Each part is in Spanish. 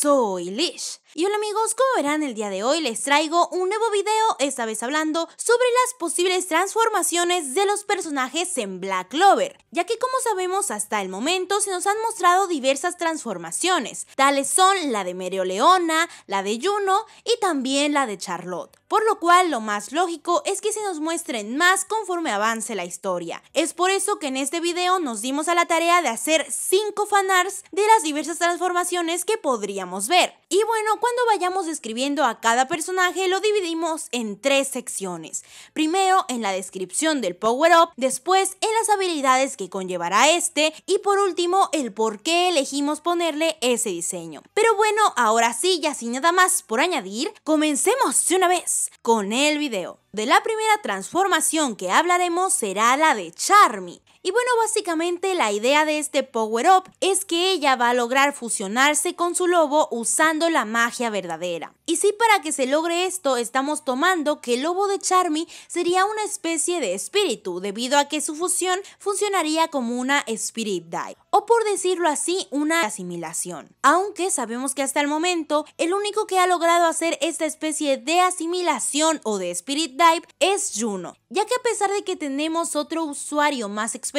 Soy Lish. Y hola amigos, como verán el día de hoy les traigo un nuevo video, esta vez hablando sobre las posibles transformaciones de los personajes en Black Clover, ya que como sabemos hasta el momento se nos han mostrado diversas transformaciones, tales son la de Leona la de Juno y también la de Charlotte, por lo cual lo más lógico es que se nos muestren más conforme avance la historia. Es por eso que en este video nos dimos a la tarea de hacer 5 fanarts de las diversas transformaciones que podríamos ver. Y bueno, cuando vayamos describiendo a cada personaje lo dividimos en tres secciones. Primero en la descripción del power-up, después en las habilidades que conllevará este y por último el por qué elegimos ponerle ese diseño. Pero bueno, ahora sí, ya sin nada más por añadir, comencemos de una vez con el video. De la primera transformación que hablaremos será la de Charmy. Y bueno, básicamente la idea de este power-up es que ella va a lograr fusionarse con su lobo usando la magia verdadera. Y sí, para que se logre esto, estamos tomando que el lobo de Charmy sería una especie de espíritu, debido a que su fusión funcionaría como una spirit dive, o por decirlo así, una asimilación. Aunque sabemos que hasta el momento, el único que ha logrado hacer esta especie de asimilación o de spirit dive es Juno, ya que a pesar de que tenemos otro usuario más experto,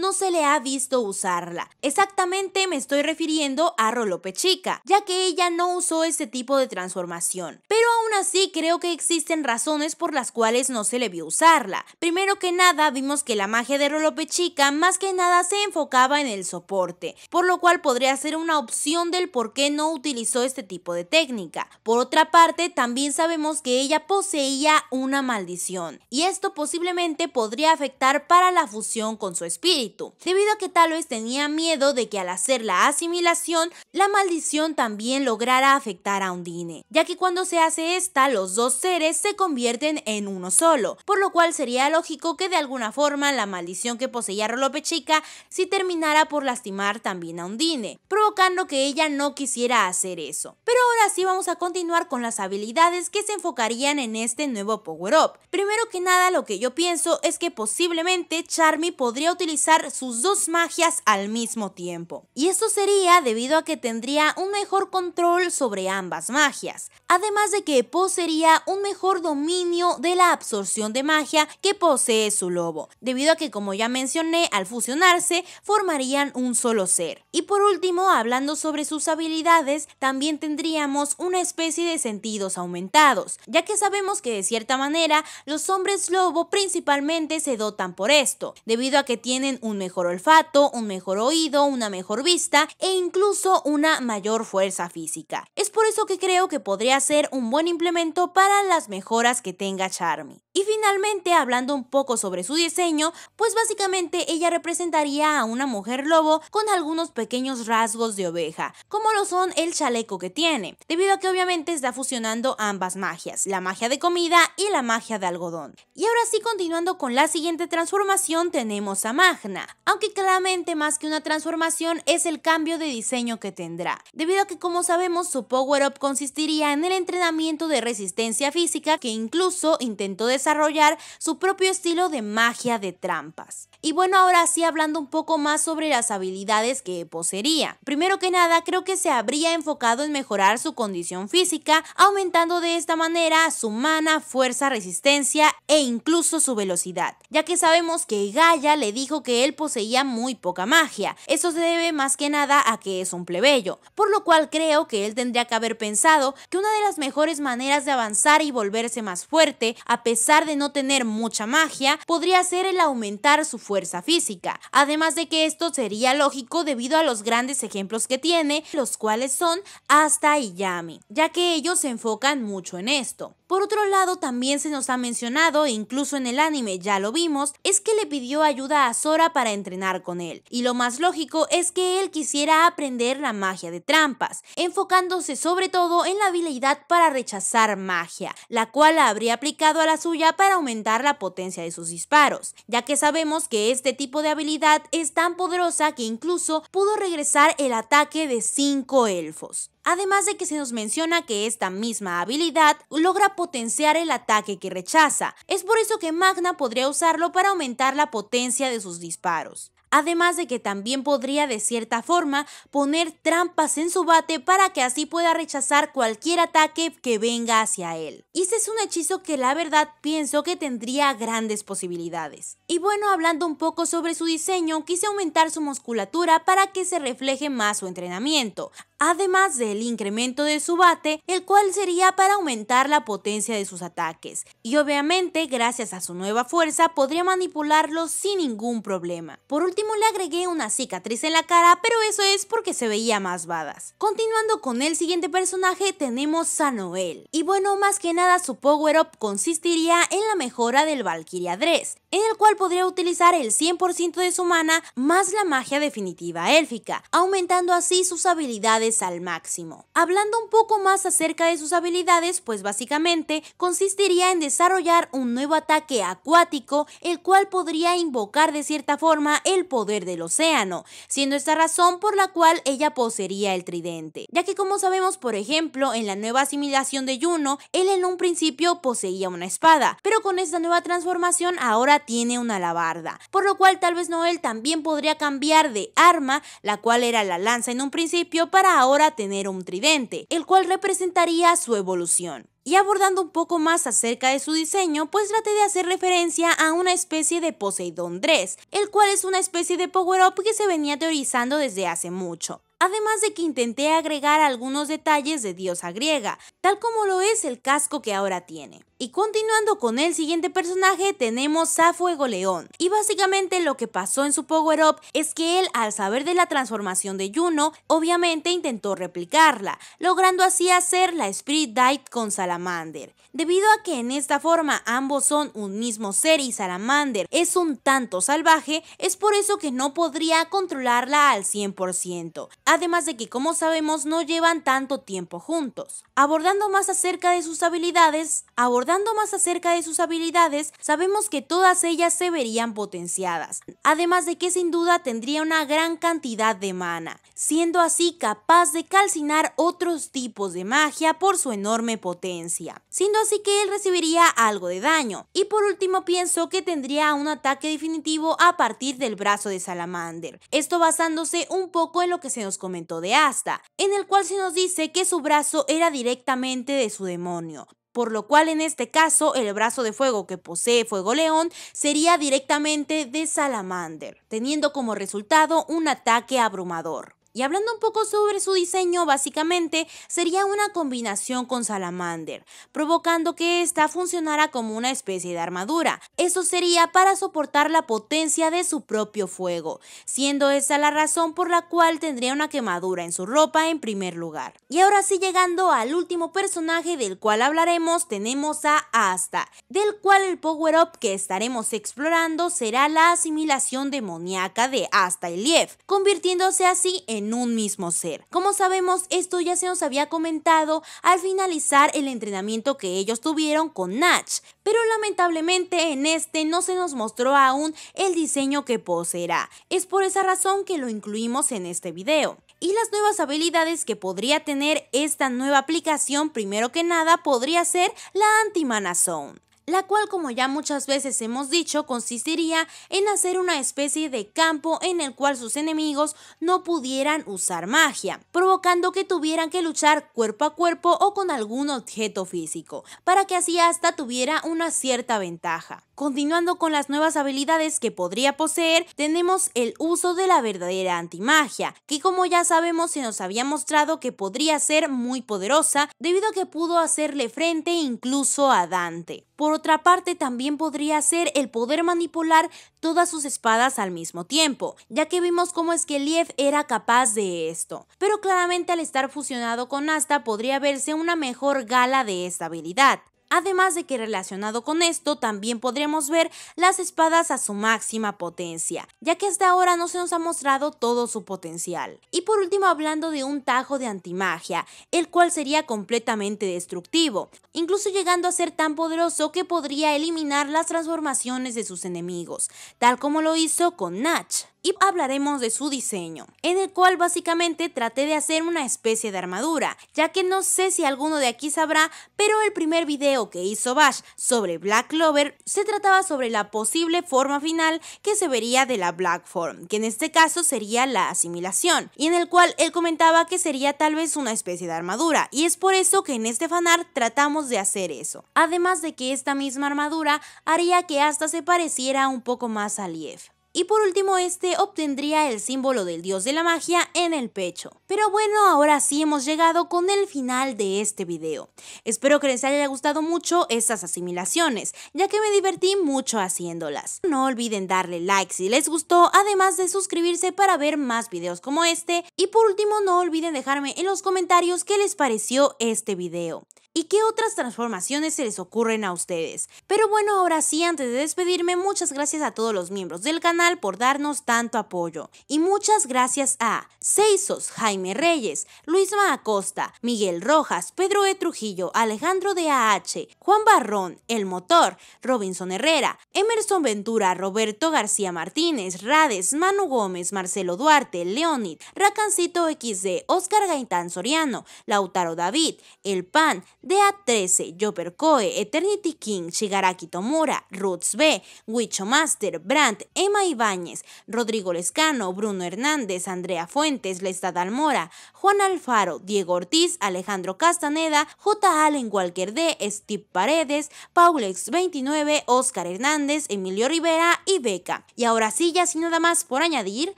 no se le ha visto usarla. Exactamente me estoy refiriendo a Rolope Chica, ya que ella no usó ese tipo de transformación. Pero aún así creo que existen razones por las cuales no se le vio usarla. Primero que nada vimos que la magia de Rolope Chica más que nada se enfocaba en el soporte, por lo cual podría ser una opción del por qué no utilizó este tipo de técnica. Por otra parte, también sabemos que ella poseía una maldición, y esto posiblemente podría afectar para la fusión con su espíritu, debido a que tal vez tenía miedo de que al hacer la asimilación, la maldición también lograra afectar a Undine, ya que cuando se hace esta, los dos seres se convierten en uno solo, por lo cual sería lógico que de alguna forma la maldición que poseía Rolope Chica si terminara por lastimar también a Undine, provocando que ella no quisiera hacer eso. Pero ahora sí vamos a continuar con las habilidades que se enfocarían en este nuevo Power Up. Primero que nada lo que yo pienso es que posiblemente Charmy podría utilizar sus dos magias al mismo tiempo. Y esto sería debido a que tendría un mejor control sobre ambas magias, además de que poseería un mejor dominio de la absorción de magia que posee su lobo, debido a que como ya mencioné, al fusionarse formarían un solo ser. Y por último, hablando sobre sus habilidades, también tendríamos una especie de sentidos aumentados, ya que sabemos que de cierta manera los hombres lobo principalmente se dotan por esto, debido a que tienen un mejor olfato, un mejor oído, una mejor vista e incluso una mayor fuerza física. Es por eso que creo que podría ser un buen implemento para las mejoras que tenga Charmy. Y finalmente, hablando un poco sobre su diseño, pues básicamente ella representaría a una mujer lobo con algunos pequeños rasgos de oveja, como lo son el chaleco que tiene, debido a que obviamente está fusionando ambas magias, la magia de comida y la magia de algodón. Y ahora sí, continuando con la siguiente transformación, tenemos Magna, aunque claramente más que una transformación es el cambio de diseño que tendrá, debido a que como sabemos su power-up consistiría en el entrenamiento de resistencia física que incluso intentó desarrollar su propio estilo de magia de trampas. Y bueno, ahora sí hablando un poco más sobre las habilidades que poseería. Primero que nada, creo que se habría enfocado en mejorar su condición física, aumentando de esta manera su mana, fuerza, resistencia e incluso su velocidad, ya que sabemos que Gaia le dijo que él poseía muy poca magia. Eso se debe más que nada a que es un plebeyo, por lo cual creo que él tendría que haber pensado que una de las mejores maneras de avanzar y volverse más fuerte, a pesar de no tener mucha magia, podría ser el aumentar su fuerza física. Además de que esto sería lógico debido a los grandes ejemplos que tiene, los cuales son hasta y Yami, ya que ellos se enfocan mucho en esto. Por otro lado, también se nos ha mencionado, e incluso en el anime ya lo vimos, es que le pidió ayuda a Sora para entrenar con él. Y lo más lógico es que él quisiera aprender la magia de trampas, enfocándose sobre todo en la habilidad para rechazar magia, la cual la habría aplicado a la suya para aumentar la potencia de sus disparos, ya que sabemos que este tipo de habilidad es tan poderosa que incluso pudo regresar el ataque de cinco elfos. Además de que se nos menciona que esta misma habilidad logra potenciar el ataque que rechaza. Es por eso que Magna podría usarlo para aumentar la potencia de sus disparos. Además de que también podría de cierta forma poner trampas en su bate para que así pueda rechazar cualquier ataque que venga hacia él. Y ese es un hechizo que la verdad pienso que tendría grandes posibilidades. Y bueno, hablando un poco sobre su diseño, quise aumentar su musculatura para que se refleje más su entrenamiento además del incremento de su bate, el cual sería para aumentar la potencia de sus ataques. Y obviamente, gracias a su nueva fuerza, podría manipularlo sin ningún problema. Por último, le agregué una cicatriz en la cara, pero eso es porque se veía más badass. Continuando con el siguiente personaje, tenemos a Noel. Y bueno, más que nada su power-up consistiría en la mejora del Valkyria Dress, en el cual podría utilizar el 100% de su mana más la magia definitiva élfica, aumentando así sus habilidades al máximo. Hablando un poco más acerca de sus habilidades, pues básicamente consistiría en desarrollar un nuevo ataque acuático, el cual podría invocar de cierta forma el poder del océano, siendo esta razón por la cual ella poseería el tridente, ya que como sabemos por ejemplo en la nueva asimilación de Juno, él en un principio poseía una espada, pero con esta nueva transformación ahora tiene una alabarda, por lo cual tal vez Noel también podría cambiar de arma, la cual era la lanza en un principio, para ahora tener un tridente, el cual representaría su evolución. Y abordando un poco más acerca de su diseño, pues traté de hacer referencia a una especie de Poseidón 3, el cual es una especie de power-up que se venía teorizando desde hace mucho además de que intenté agregar algunos detalles de diosa griega, tal como lo es el casco que ahora tiene. Y continuando con el siguiente personaje tenemos a Fuego León, y básicamente lo que pasó en su Power Up es que él al saber de la transformación de Juno, obviamente intentó replicarla, logrando así hacer la Spirit Dive con Salamander. Debido a que en esta forma ambos son un mismo ser y Salamander es un tanto salvaje, es por eso que no podría controlarla al 100% además de que como sabemos no llevan tanto tiempo juntos. Abordando más acerca de sus habilidades, abordando más acerca de sus habilidades, sabemos que todas ellas se verían potenciadas, además de que sin duda tendría una gran cantidad de mana, siendo así capaz de calcinar otros tipos de magia por su enorme potencia, siendo así que él recibiría algo de daño. Y por último pienso que tendría un ataque definitivo a partir del brazo de Salamander, esto basándose un poco en lo que se nos comentó de Asta, en el cual se nos dice que su brazo era directamente de su demonio, por lo cual en este caso el brazo de fuego que posee Fuego León sería directamente de Salamander, teniendo como resultado un ataque abrumador. Y hablando un poco sobre su diseño, básicamente sería una combinación con Salamander, provocando que ésta funcionara como una especie de armadura. Eso sería para soportar la potencia de su propio fuego, siendo esa la razón por la cual tendría una quemadura en su ropa en primer lugar. Y ahora sí llegando al último personaje del cual hablaremos, tenemos a Asta, del cual el power-up que estaremos explorando será la asimilación demoníaca de Asta y Lief, convirtiéndose así en un mismo ser. Como sabemos, esto ya se nos había comentado al finalizar el entrenamiento que ellos tuvieron con Natch, pero lamentablemente en este no se nos mostró aún el diseño que poseerá. Es por esa razón que lo incluimos en este video. Y las nuevas habilidades que podría tener esta nueva aplicación, primero que nada, podría ser la anti-mana zone la cual como ya muchas veces hemos dicho consistiría en hacer una especie de campo en el cual sus enemigos no pudieran usar magia, provocando que tuvieran que luchar cuerpo a cuerpo o con algún objeto físico, para que así hasta tuviera una cierta ventaja. Continuando con las nuevas habilidades que podría poseer, tenemos el uso de la verdadera antimagia, que como ya sabemos se nos había mostrado que podría ser muy poderosa debido a que pudo hacerle frente incluso a Dante. Por otra parte también podría ser el poder manipular todas sus espadas al mismo tiempo, ya que vimos cómo es que Lief era capaz de esto. Pero claramente al estar fusionado con Asta podría verse una mejor gala de esta habilidad. Además de que relacionado con esto también podremos ver las espadas a su máxima potencia, ya que hasta ahora no se nos ha mostrado todo su potencial. Y por último hablando de un tajo de antimagia, el cual sería completamente destructivo, incluso llegando a ser tan poderoso que podría eliminar las transformaciones de sus enemigos, tal como lo hizo con Natch y hablaremos de su diseño, en el cual básicamente traté de hacer una especie de armadura, ya que no sé si alguno de aquí sabrá, pero el primer video que hizo Bash sobre Black Clover se trataba sobre la posible forma final que se vería de la Black Form, que en este caso sería la asimilación, y en el cual él comentaba que sería tal vez una especie de armadura, y es por eso que en este fanart tratamos de hacer eso. Además de que esta misma armadura haría que hasta se pareciera un poco más a Liev. Y por último, este obtendría el símbolo del dios de la magia en el pecho. Pero bueno, ahora sí hemos llegado con el final de este video. Espero que les haya gustado mucho estas asimilaciones, ya que me divertí mucho haciéndolas. No olviden darle like si les gustó, además de suscribirse para ver más videos como este. Y por último, no olviden dejarme en los comentarios qué les pareció este video. ¿Y qué otras transformaciones se les ocurren a ustedes? Pero bueno, ahora sí, antes de despedirme, muchas gracias a todos los miembros del canal por darnos tanto apoyo. Y muchas gracias a Seisos, Jaime Reyes, Luis Acosta, Miguel Rojas, Pedro E. Trujillo, Alejandro de AH, Juan Barrón, El Motor, Robinson Herrera, Emerson Ventura, Roberto García Martínez, Rades, Manu Gómez, Marcelo Duarte, Leonid, Racancito XD, Oscar Gaitán Soriano, Lautaro David, El Pan, DA13, coe Eternity King, Shigaraki Tomura, Roots B, Wicho Master, Brandt, Emma Ibáñez, Rodrigo Lescano, Bruno Hernández, Andrea Fuentes, Lestad Almora, Juan Alfaro, Diego Ortiz, Alejandro Castaneda, J. Allen Walker D, Steve Paredes, Paulex29, Oscar Hernández, Emilio Rivera y Beca. Y ahora sí, ya sin nada más por añadir,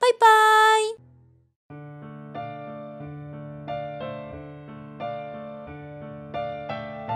bye bye.